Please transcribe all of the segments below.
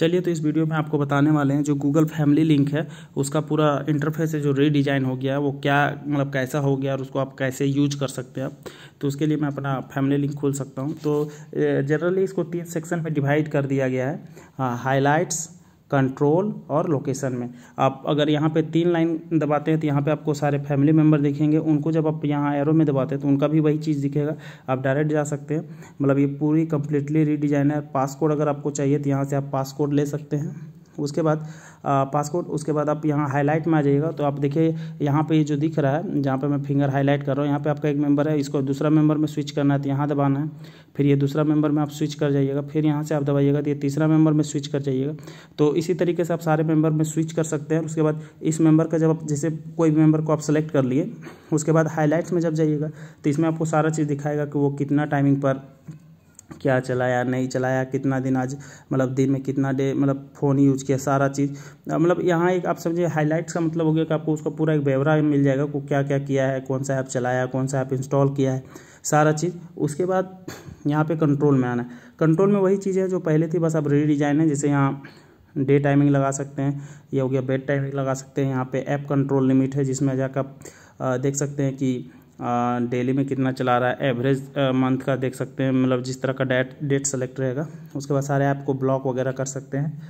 चलिए तो इस वीडियो में आपको बताने वाले हैं जो गूगल फैमिली लिंक है उसका पूरा इंटरफेस है जो रीडिजाइन हो गया है वो क्या मतलब कैसा हो गया और उसको आप कैसे यूज कर सकते हैं तो उसके लिए मैं अपना फैमिली लिंक खोल सकता हूँ तो जनरली इसको तीन सेक्शन में डिवाइड कर दिया गया है हाईलाइट्स कंट्रोल और लोकेशन में आप अगर यहाँ पे तीन लाइन दबाते हैं तो यहाँ पे आपको सारे फैमिली मेम्बर दिखेंगे उनको जब आप यहाँ एरो में दबाते हैं तो उनका भी वही चीज़ दिखेगा आप डायरेक्ट जा सकते हैं मतलब ये पूरी कम्प्लीटली रीडिजाइन है पासकोड अगर आपको चाहिए तो यहाँ से आप पासकोड ले सकते हैं उसके बाद पासपोर्ट उसके बाद आप यहाँ हाईलाइट में आ जाइएगा तो आप देखिए यहाँ पे जो दिख रहा है जहाँ पे मैं फिंगर हाईलाइट कर रहा हूँ यहाँ पे आपका एक मेंबर है इसको दूसरा मेंबर में स्विच करना है तो यहाँ दबाना है फिर ये दूसरा मेंबर में आप स्विच कर जाइएगा फिर यहाँ से आप दबाइएगा तो ये तीसरा मेंबर में स्विच कर जाइएगा तो इसी तरीके से आप सारे मेंबर में स्विच कर सकते हैं उसके बाद इस मेंबर का जब आप जैसे कोई भी मेंबर को आप सेलेक्ट कर लिए उसके बाद हाईलाइट्स में जब जाइएगा तो इसमें आपको सारा चीज़ दिखाएगा कि वो कितना टाइमिंग पर क्या चलाया नहीं चलाया कितना दिन आज मतलब दिन में कितना डे मतलब फ़ोन यूज़ किया सारा चीज़ मतलब यहाँ एक आप समझिए हाईलाइट्स का मतलब हो गया कि आपको उसका पूरा एक ब्यवरा मिल जाएगा को क्या क्या किया है कौन सा ऐप चलाया कौन सा ऐप इंस्टॉल किया है सारा चीज़ उसके बाद यहाँ पे कंट्रोल में आना है कंट्रोल में वही चीज़ है जो पहले थी बस अब री डिजाइन है जैसे यहाँ डे टाइमिंग लगा सकते हैं या हो गया बेड टाइमिंग लगा सकते हैं यहाँ पे ऐप कंट्रोल लिमिट है जिसमें जाकर देख सकते हैं कि डेली में कितना चला रहा है एवरेज मंथ का देख सकते हैं मतलब जिस तरह का डेट डेट सेलेक्ट रहेगा उसके बाद सारे ऐप को ब्लॉक वगैरह कर सकते हैं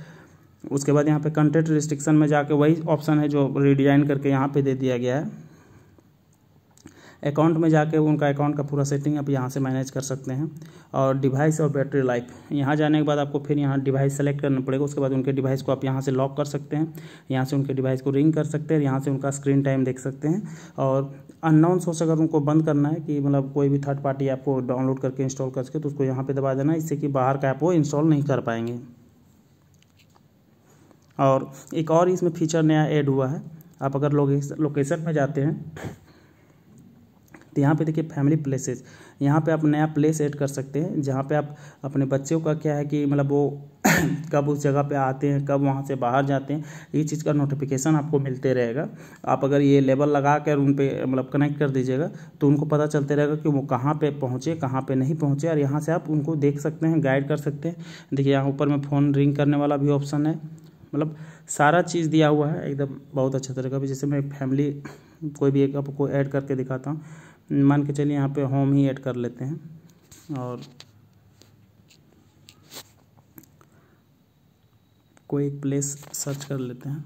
उसके बाद यहाँ पे कंटेंट रिस्ट्रिक्शन में जाके वही ऑप्शन है जो रिडिजाइन करके यहाँ पे दे दिया गया है अकाउंट में जाके उनका अकाउंट का पूरा सेटिंग आप यहाँ से मैनेज कर सकते हैं और डिवाइस और बैटरी लाइफ यहाँ जाने के बाद आपको फिर यहाँ डिवाइस सेलेक्ट करना पड़ेगा उसके बाद उनके डिवाइस को आप यहाँ से लॉक कर सकते हैं यहाँ से उनके डिवाइस को रिंग कर सकते हैं यहाँ से उनका स्क्रीन टाइम देख सकते हैं और अननाउन सोर्स अगर उनको बंद करना है कि मतलब कोई भी थर्ड पार्टी ऐप को डाउनलोड करके इंस्टॉल कर सके तो उसको यहाँ पर दबा देना इससे कि बाहर का ऐप वो इंस्टॉल नहीं कर पाएंगे और एक और इसमें फीचर नया ऐड हुआ है आप अगर लोकेशन में जाते हैं तो यहाँ पे देखिए फैमिली प्लेसेस यहाँ पे आप नया प्लेस ऐड कर सकते हैं जहाँ पे आप अपने बच्चों का क्या है कि मतलब वो कब उस जगह पे आते हैं कब वहाँ से बाहर जाते हैं ये चीज़ का नोटिफिकेशन आपको मिलते रहेगा आप अगर ये लेबल लगा कर उन पर मतलब कनेक्ट कर दीजिएगा तो उनको पता चलते रहेगा कि वो कहाँ पे पहुँचे कहाँ पे नहीं पहुँचे और यहाँ से आप उनको देख सकते हैं गाइड कर सकते हैं देखिए यहाँ ऊपर में फ़ोन रिंग करने वाला भी ऑप्शन है मतलब सारा चीज़ दिया हुआ है एकदम बहुत अच्छा तरीका भी जैसे मैं फैमिली कोई भी एक आपको ऐड करके दिखाता हूँ मान के चलिए यहाँ पे होम ही ऐड कर लेते हैं और कोई एक प्लेस सर्च कर लेते हैं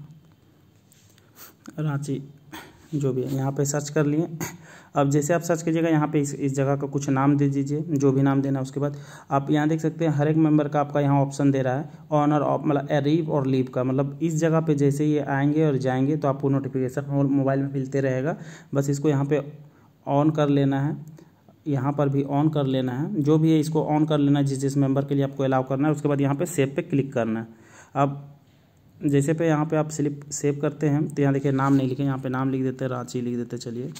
रांची जो भी है यहाँ पे सर्च कर लिए अब जैसे आप सर्च कीजिएगा यहाँ पे इस इस जगह का कुछ नाम दे दीजिए जो भी नाम देना है उसके बाद आप यहाँ देख सकते हैं हर एक मेंबर का आपका यहाँ ऑप्शन दे रहा है ऑनर ऑफ मतलब एरीव और लीव का मतलब इस जगह पे जैसे ये आएंगे और जाएंगे तो आपको नोटिफिकेशन मोबाइल में मिलते रहेगा बस इसको यहाँ पर ऑन कर लेना है यहाँ पर भी ऑन कर लेना है जो भी है इसको ऑन कर लेना है जिस जिस मेंबर के लिए आपको अलाउ करना है उसके बाद यहाँ पे सेव पे क्लिक करना है अब जैसे पे यहाँ पे आप स्लिप सेव करते हैं तो यहाँ देखिए नाम नहीं लिखे यहाँ पे नाम लिख देते हैं रांची लिख देते चलिए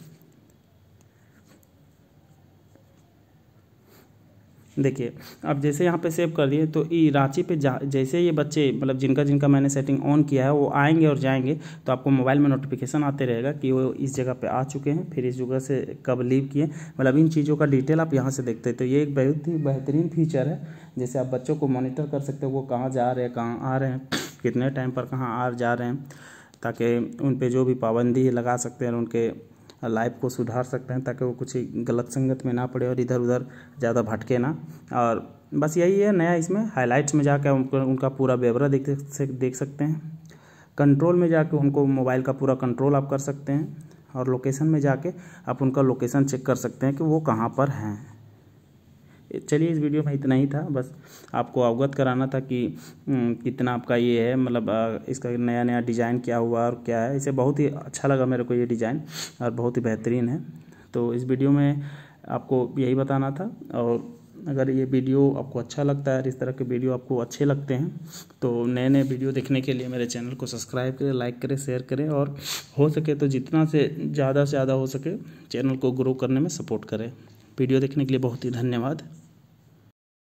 देखिए अब जैसे यहाँ पे सेव कर दिए तो ये रांची पे जा जैसे ये बच्चे मतलब जिनका जिनका मैंने सेटिंग ऑन किया है वो आएंगे और जाएंगे तो आपको मोबाइल में नोटिफिकेशन आते रहेगा कि वो इस जगह पे आ चुके हैं फिर इस जगह से कब लीव किए मतलब इन चीज़ों का डिटेल आप यहाँ से देखते हैं तो ये एक बहुत ही बेहतरीन फीचर है जैसे आप बच्चों को मोनिटर कर सकते हो वो कहाँ जा रहे हैं कहाँ आ रहे हैं कितने टाइम पर कहाँ आ जा रहे हैं ताकि उन पर जो भी पाबंदी लगा सकते हैं उनके लाइफ को सुधार सकते हैं ताकि वो कुछ गलत संगत में ना पड़े और इधर उधर ज़्यादा भटके ना और बस यही है नया इसमें हाईलाइट्स में जाकर उनका उनका पूरा ब्यौरा देख देख सकते हैं कंट्रोल में जाके उनको मोबाइल का पूरा कंट्रोल आप कर सकते हैं और लोकेशन में जाके आप उनका लोकेशन चेक कर सकते हैं कि वो कहाँ पर हैं चलिए इस वीडियो में इतना ही था बस आपको अवगत कराना था कि हम्म, कितना आपका ये है मतलब इसका नया नया डिज़ाइन क्या हुआ और क्या है इसे बहुत ही अच्छा लगा मेरे को ये डिज़ाइन और बहुत ही बेहतरीन है तो इस वीडियो में आपको यही बताना था और अगर ये वीडियो आपको अच्छा लगता है इस तरह के वीडियो आपको अच्छे लगते हैं तो नए नए वीडियो देखने के लिए मेरे चैनल को सब्सक्राइब करें लाइक करें शेयर करें और हो सके तो जितना से ज़्यादा से ज़्यादा हो सके चैनल को ग्रो करने में सपोर्ट करें वीडियो देखने के लिए बहुत ही धन्यवाद